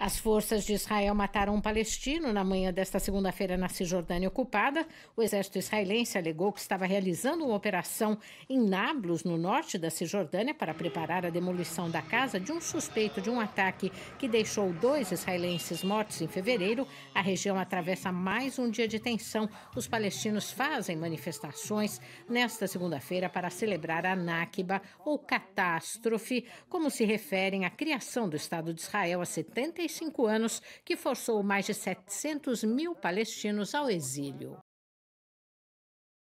As forças de Israel mataram um palestino na manhã desta segunda-feira na Cisjordânia ocupada. O exército israelense alegou que estava realizando uma operação em Nablus, no norte da Cisjordânia, para preparar a demolição da casa de um suspeito de um ataque que deixou dois israelenses mortos em fevereiro. A região atravessa mais um dia de tensão. Os palestinos fazem manifestações nesta segunda-feira para celebrar a Nakba, ou catástrofe, como se referem à criação do Estado de Israel há 75 45 anos que forçou mais de 700 mil palestinos ao exílio.